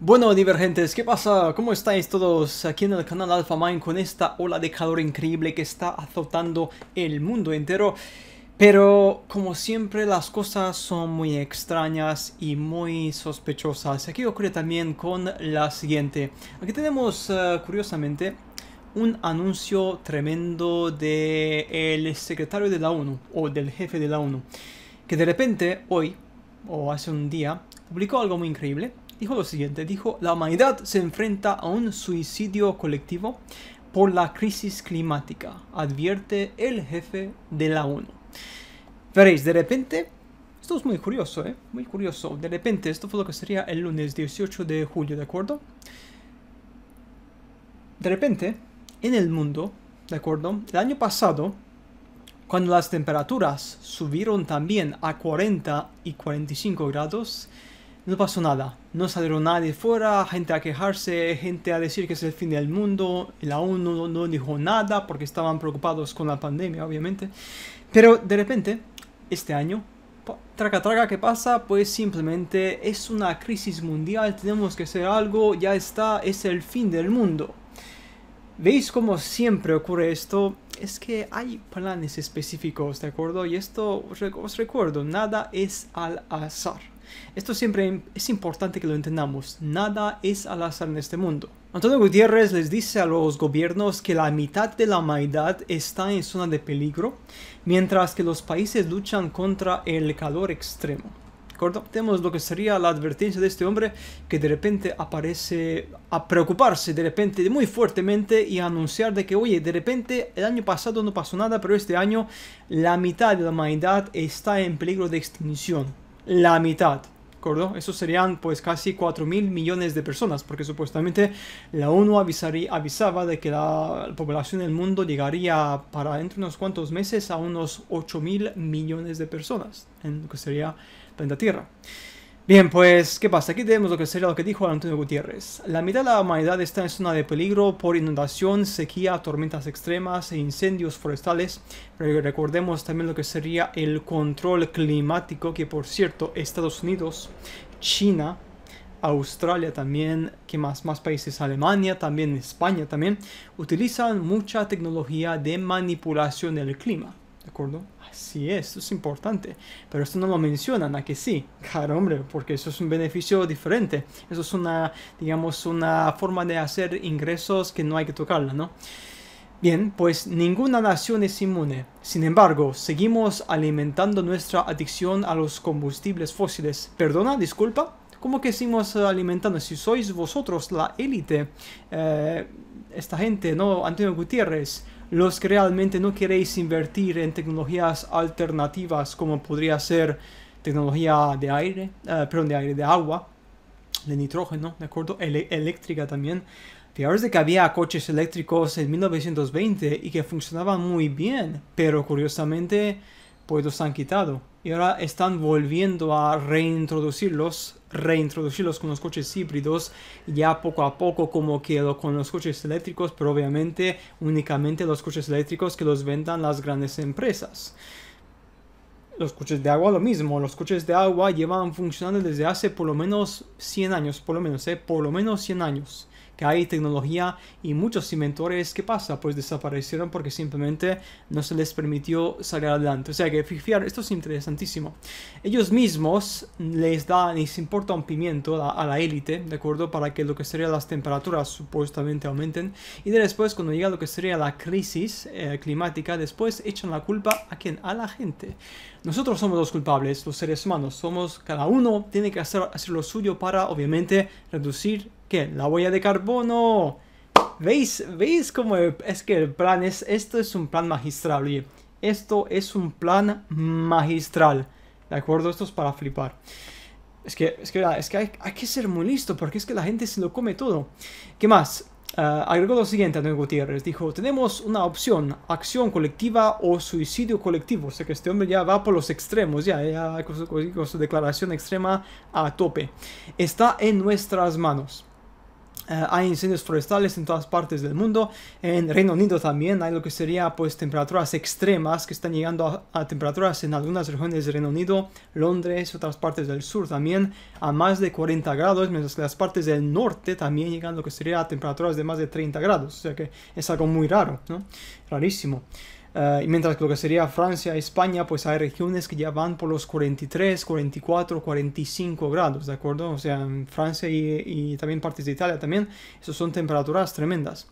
Bueno divergentes, ¿qué pasa? ¿Cómo estáis todos aquí en el canal Alpha Mind con esta ola de calor increíble que está azotando el mundo entero? Pero como siempre las cosas son muy extrañas y muy sospechosas. Aquí ocurre también con la siguiente. Aquí tenemos eh, curiosamente un anuncio tremendo del el secretario de la ONU o del jefe de la ONU que de repente hoy o hace un día publicó algo muy increíble dijo lo siguiente, dijo, la humanidad se enfrenta a un suicidio colectivo por la crisis climática, advierte el jefe de la ONU. Veréis, de repente, esto es muy curioso, ¿eh? Muy curioso. De repente, esto fue lo que sería el lunes 18 de julio, ¿de acuerdo? De repente, en el mundo, ¿de acuerdo? El año pasado, cuando las temperaturas subieron también a 40 y 45 grados, no pasó nada. No salió nadie fuera, gente a quejarse, gente a decir que es el fin del mundo. La ONU no, dijo nada porque estaban preocupados con la pandemia, obviamente. Pero de repente, este año, traca traca ¿qué pasa, pues simplemente es una crisis mundial, tenemos que hacer algo, ya está, es el fin del mundo. ¿Veis cómo siempre ocurre esto? Es que hay planes específicos, ¿de acuerdo? Y esto os recuerdo, nada es al azar. Esto siempre es importante que lo entendamos, nada es al azar en este mundo. Antonio Gutiérrez les dice a los gobiernos que la mitad de la humanidad está en zona de peligro, mientras que los países luchan contra el calor extremo. Tenemos lo que sería la advertencia de este hombre que de repente aparece a preocuparse de repente muy fuertemente y a anunciar de que oye, de repente el año pasado no pasó nada, pero este año la mitad de la humanidad está en peligro de extinción la mitad. acuerdo? Eso serían pues casi 4 mil millones de personas, porque supuestamente la ONU avisaría, avisaba de que la población del mundo llegaría para entre unos cuantos meses a unos 8 mil millones de personas, en lo que sería planeta Tierra. Bien, pues, ¿qué pasa? Aquí tenemos lo que sería lo que dijo Antonio Gutiérrez. La mitad de la humanidad está en zona de peligro por inundación, sequía, tormentas extremas e incendios forestales. recordemos también lo que sería el control climático, que por cierto, Estados Unidos, China, Australia también, que más, más países, Alemania también, España también, utilizan mucha tecnología de manipulación del clima. ¿de acuerdo? Así es, esto es importante. Pero esto no lo mencionan, ¿a que sí? Claro, hombre, porque eso es un beneficio diferente. Eso es una, digamos, una forma de hacer ingresos que no hay que tocarla, ¿no? Bien, pues ninguna nación es inmune. Sin embargo, seguimos alimentando nuestra adicción a los combustibles fósiles. ¿Perdona? ¿Disculpa? ¿Cómo que seguimos alimentando? Si sois vosotros la élite, eh, esta gente, ¿no? Antonio Gutiérrez, los que realmente no queréis invertir en tecnologías alternativas como podría ser tecnología de aire, eh, perdón, de aire, de agua, de nitrógeno, ¿de acuerdo? eléctrica también. Fijaros de que había coches eléctricos en 1920 y que funcionaban muy bien, pero curiosamente pues los han quitado. Y ahora están volviendo a reintroducirlos, reintroducirlos con los coches híbridos, ya poco a poco como que con los coches eléctricos, pero obviamente únicamente los coches eléctricos que los vendan las grandes empresas. Los coches de agua lo mismo, los coches de agua llevan funcionando desde hace por lo menos 100 años, por lo menos, eh, por lo menos 100 años que hay tecnología y muchos inventores, ¿qué pasa? Pues desaparecieron porque simplemente no se les permitió salir adelante. O sea que, fijar, esto es interesantísimo. Ellos mismos les dan les importa un pimiento a, la élite, ¿de acuerdo? Para que lo que serían las temperaturas supuestamente aumenten. Y después, cuando llega lo que sería la crisis eh, climática, después echan la culpa a quién? A la gente. Nosotros somos los culpables, los seres humanos, somos cada uno tiene que hacer, hacer lo suyo para obviamente reducir ¿qué? la huella de carbono. ¿Veis? ¿Veis cómo es que el plan es? Esto es un plan magistral, oye. Esto es un plan magistral. ¿De acuerdo? Esto es para flipar. Es que, es que, hay, hay, que ser muy listo porque es que la gente se lo come todo. ¿Qué más? Ah, agregó lo siguiente a Don Gutiérrez, dijo, tenemos una opción, acción colectiva o suicidio colectivo. O sea que este hombre ya va por los extremos, ya, ya con su declaración extrema a tope. Está en nuestras manos. Eh, hay incendios forestales en todas partes del mundo. En Reino Unido también hay lo que sería pues temperaturas extremas que están llegando a, temperaturas en algunas regiones de Reino Unido, Londres, otras partes del sur también a más de 40 grados, mientras que las partes del norte también llegan a que sería temperaturas de más de 30 grados. O sea que es algo muy raro, ¿no? Rarísimo. Eh, y mientras que lo que sería Francia, España, pues hay regiones que ya van por los 43, 44, 45 grados, ¿de acuerdo? O sea, en Francia y, también partes de Italia también, eso son temperaturas tremendas.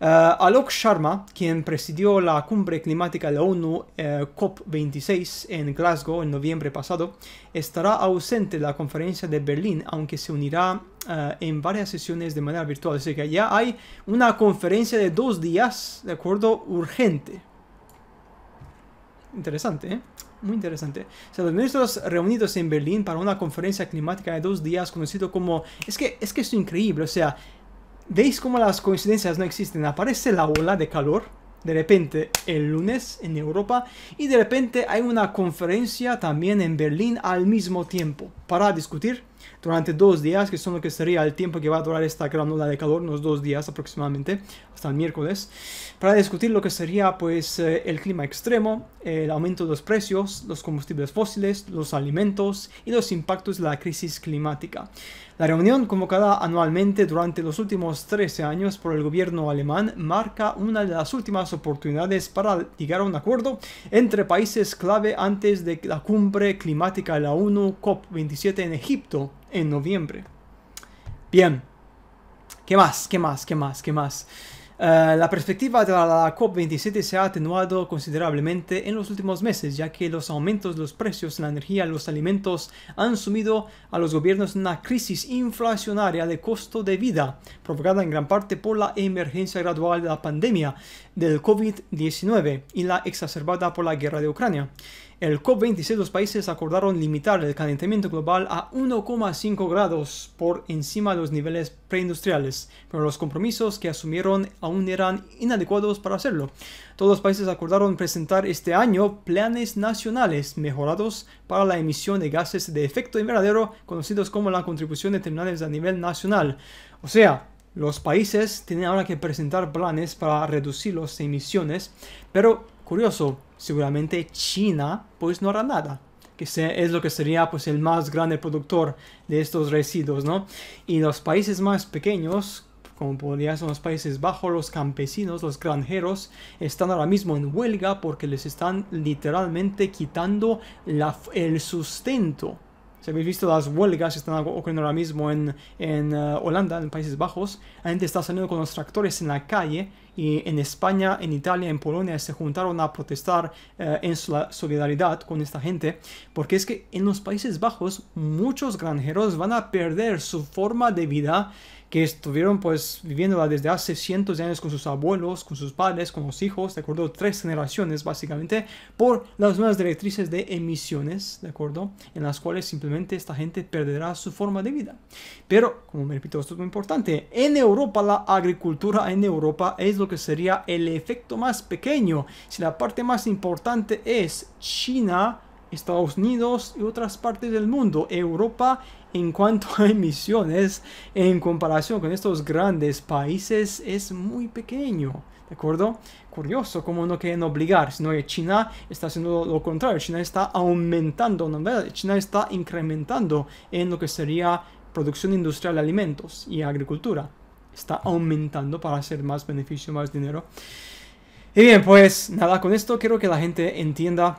Eh, Alok Sharma, quien presidió la cumbre climática de la ONU eh, COP26 en Glasgow en noviembre pasado, estará ausente de la conferencia de Berlín, aunque se unirá en varias sesiones de manera virtual. Así que ya hay una conferencia de dos días, ¿de acuerdo? Urgente, Interesante, ¿eh? Muy interesante. O sea, los ministros reunidos en Berlín para una conferencia climática de dos días conocido como... Es que, es que es increíble, o sea, ¿veis cómo las coincidencias no existen? Aparece la ola de calor, de repente el lunes en Europa y de repente hay una conferencia también en Berlín al mismo tiempo para discutir durante dos días, que son lo que sería el tiempo que va a durar esta gran ola de calor, unos dos días aproximadamente, hasta el miércoles, para discutir lo que sería pues eh, el clima extremo, el aumento de los precios, los combustibles fósiles, los alimentos y los impactos de la crisis climática. La reunión, convocada anualmente durante los últimos 13 años por el gobierno alemán, marca una de las últimas oportunidades para llegar a un acuerdo entre países clave antes de la cumbre climática de la ONU COP27 en Egipto en noviembre. Bien. ¿Qué más? ¿Qué más? ¿Qué más? ¿Qué más? Eh, la perspectiva de la COP27 se ha atenuado considerablemente en los últimos meses, ya que los aumentos de los precios en la energía y los alimentos han sumido a los gobiernos en una crisis inflacionaria de costo de vida, provocada en gran parte por la emergencia gradual de la pandemia del COVID-19 y la exacerbada por la guerra de Ucrania. El COP26 los países acordaron limitar el calentamiento global a 1,5 grados por encima de los niveles preindustriales, pero los compromisos que asumieron aún eran inadecuados para hacerlo. Todos los países acordaron presentar este año planes nacionales mejorados para la emisión de gases de efecto invernadero, conocidos como la contribución de terminales a nivel nacional. O sea, los países tienen ahora que presentar planes para reducir las emisiones, pero Curioso, seguramente China pues no hará nada, que es lo que sería pues el más grande productor de estos residuos, ¿no? Y los países más pequeños, como podría ser los Países Bajos, los campesinos, los granjeros, están ahora mismo en huelga porque les están literalmente quitando la, el sustento si habéis visto las huelgas que están ocurriendo ahora mismo en, en eh, Holanda, en Países Bajos, la gente está saliendo con los tractores en la calle y en España, en Italia, en Polonia se juntaron a protestar eh, en solidaridad con esta gente, porque es que en los Países Bajos muchos granjeros van a perder su forma de vida que estuvieron pues viviéndola desde hace cientos de años con sus abuelos, con sus padres, con los hijos, de acuerdo, tres generaciones básicamente, por las nuevas directrices de emisiones, de acuerdo, en las cuales simplemente esta gente perderá su forma de vida. Pero, como me repito, esto es muy importante, en Europa la agricultura en Europa es lo que sería el efecto más pequeño, si la parte más importante es China, Estados Unidos y otras partes del mundo, Europa en cuanto a emisiones en comparación con estos grandes países es muy pequeño. ¿De acuerdo? Curioso cómo no quieren obligar, sino que China está haciendo lo contrario. China está aumentando, ¿no? China está incrementando en lo que sería producción industrial de alimentos y agricultura. Está aumentando para hacer más beneficio, más dinero. Y bien, pues nada, con esto quiero que la gente entienda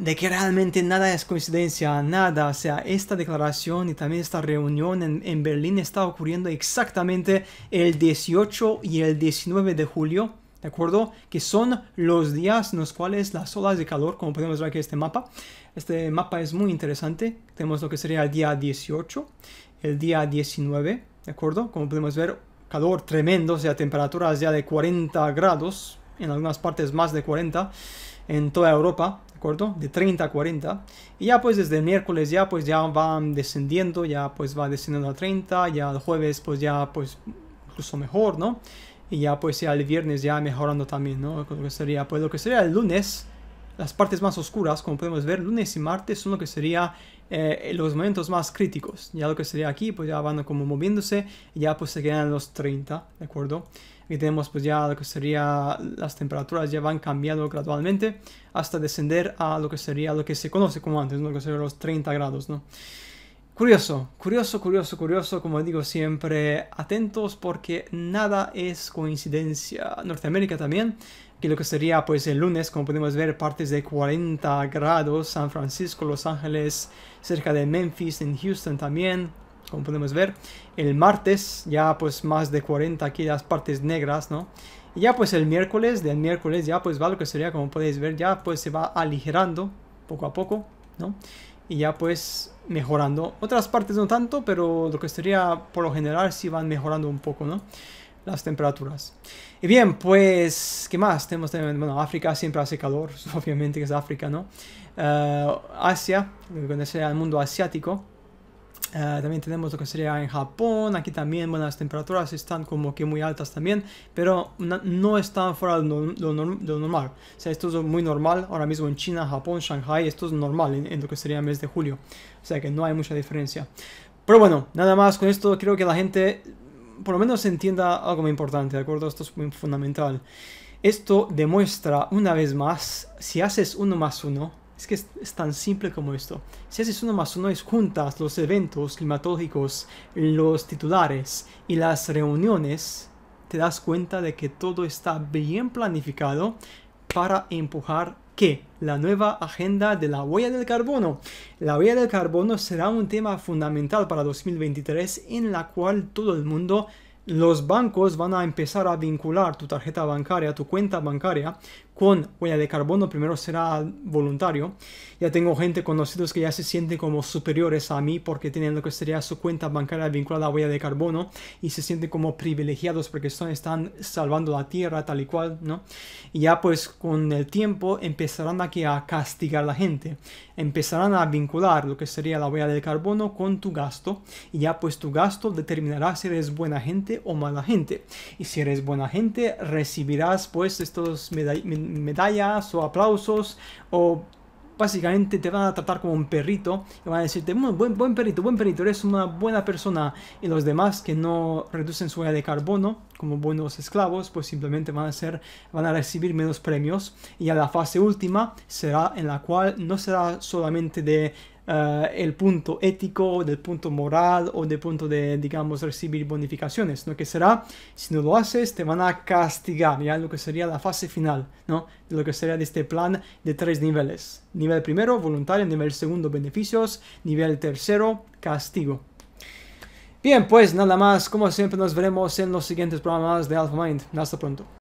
de que realmente nada es coincidencia, nada. O sea, esta declaración y también esta reunión en, Berlín está ocurriendo exactamente el 18 y el 19 de julio ¿De acuerdo? Que son los días en los cuales las olas de calor, como podemos ver aquí en este mapa, este mapa es muy interesante. Tenemos lo que sería el día 18, el día 19, ¿de acuerdo? Como podemos ver, calor tremendo, o sea, temperaturas ya de 40 grados, en algunas partes más de 40 en toda Europa, acuerdo? De 30 a 40. Y ya pues desde el miércoles ya pues ya van descendiendo, ya pues va descendiendo a 30, ya el jueves pues ya pues incluso mejor, ¿no? Y ya pues ya el viernes ya mejorando también, ¿no? Lo que sería, pues lo que sería el lunes, las partes más oscuras, como podemos ver, lunes y martes son lo que sería eh, los momentos más críticos. Ya lo que sería aquí, pues ya van como moviéndose, ya pues se quedan los 30, ¿de acuerdo? y tenemos pues ya lo que sería las temperaturas ya van cambiando gradualmente hasta descender a lo que sería lo que se conoce como antes, lo que serían los 30 grados, ¿no? Curioso, curioso, curioso, curioso, como digo siempre, atentos porque nada es coincidencia. Norteamérica también, que lo que sería pues el lunes, como podemos ver, partes de 40 grados, San Francisco, Los Ángeles, cerca de Memphis, en Houston también, como podemos ver. El martes ya pues más de 40 aquí las partes negras, ¿no? Y ya pues el miércoles, del miércoles ya pues va lo que sería, como podéis ver, ya pues se va aligerando poco a poco, ¿no? Y ya pues mejorando. Otras partes no tanto, pero lo que sería por lo general si van mejorando un poco, ¿no? Las temperaturas. Y bien, pues, ¿qué más? Tenemos también, bueno, África siempre hace calor, obviamente que es África, ¿no? Eh, Asia, lo el mundo asiático, eh, también tenemos lo que sería en Japón, aquí también buenas temperaturas están como que muy altas también, pero no, están fuera de lo, normal. O sea, esto es muy normal ahora mismo en China, Japón, Shanghai, esto es normal en, en, lo que sería el mes de julio. O sea que no hay mucha diferencia. Pero bueno, nada más con esto creo que la gente por lo menos entienda algo muy importante, ¿de acuerdo? Esto es muy fundamental. Esto demuestra una vez más, si haces uno más uno, es que es, tan simple como esto. Si haces uno más uno es juntas los eventos climatológicos, los titulares y las reuniones, te das cuenta de que todo está bien planificado para empujar que la nueva agenda de la huella del carbono. La huella del carbono será un tema fundamental para 2023 en la cual todo el mundo los bancos van a empezar a vincular tu tarjeta bancaria, tu cuenta bancaria con huella de carbono, primero será voluntario. Ya tengo gente conocidos que ya se sienten como superiores a mí porque tienen lo que sería su cuenta bancaria vinculada a huella de carbono y se sienten como privilegiados porque están salvando la tierra tal y cual, ¿no? Y ya pues con el tiempo empezarán aquí a castigar a la gente, empezarán a vincular lo que sería la huella de carbono con tu gasto y ya pues tu gasto determinará si eres buena gente o mala gente. Y si eres buena gente, recibirás pues estos medallas o aplausos o básicamente te van a tratar como un perrito y van a decirte, buen, buen perrito, buen perrito, eres una buena persona. Y los demás que no reducen su huella de carbono, como buenos esclavos, pues simplemente van a, ser, van a recibir menos premios. Y a la fase última será en la cual no será solamente de eh, el punto ético, del punto moral o del punto de, digamos, recibir bonificaciones, Lo Que será, si no lo haces, te van a castigar, ya lo que sería la fase final, ¿no? De lo que sería de este plan de tres niveles. Nivel primero, voluntario, nivel segundo, beneficios, nivel tercero, castigo. Bien, pues nada más, como siempre nos veremos en los siguientes programas de Alpha Mind. Hasta pronto.